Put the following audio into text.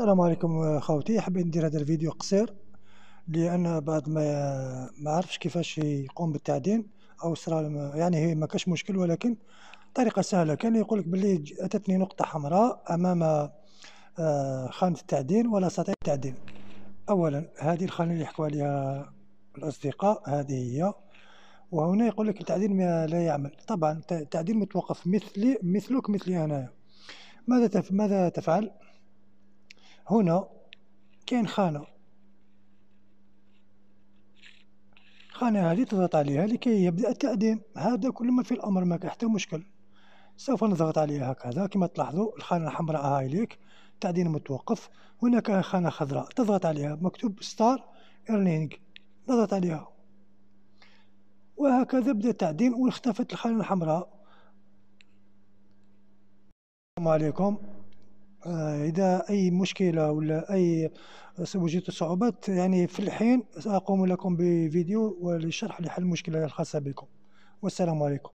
السلام عليكم خوتي حبيت ندير هذا الفيديو قصير لان بعض ما ما عرفش كيفاش يقوم بالتعدين او صرا يعني ما كاش مشكل ولكن طريقه سهله كان يقول لك باللي اتتني نقطه حمراء امام آه، خانه التعدين ولا استطيع التعدين اولا هذه الخانه اللي يحكوا عليها الاصدقاء هذه هي وهنا يقول لك التعديل لا يعمل طبعا التعديل متوقف مثلي مثلك مثلي انايا ماذا تف... ماذا تفعل هنا كاين خانة الخانة هذه تضغط عليها لكي يبدأ التقديم هذا كل ما في الأمر ما كان حتى مشكل سوف نضغط عليها هكذا كما تلاحظوا الخانة الحمراء هاي ليك تعدين متوقف هناك خانة خضراء تضغط عليها مكتوب ستار ايرنينج نضغط عليها وهكذا بدا التعدين واختفت الخانة الحمراء السلام عليكم آه، إذا أي مشكلة ولا أي وجدت صعوبات يعني في الحين سأقوم لكم بفيديو لشرح لحل المشكلة الخاصة بكم والسلام عليكم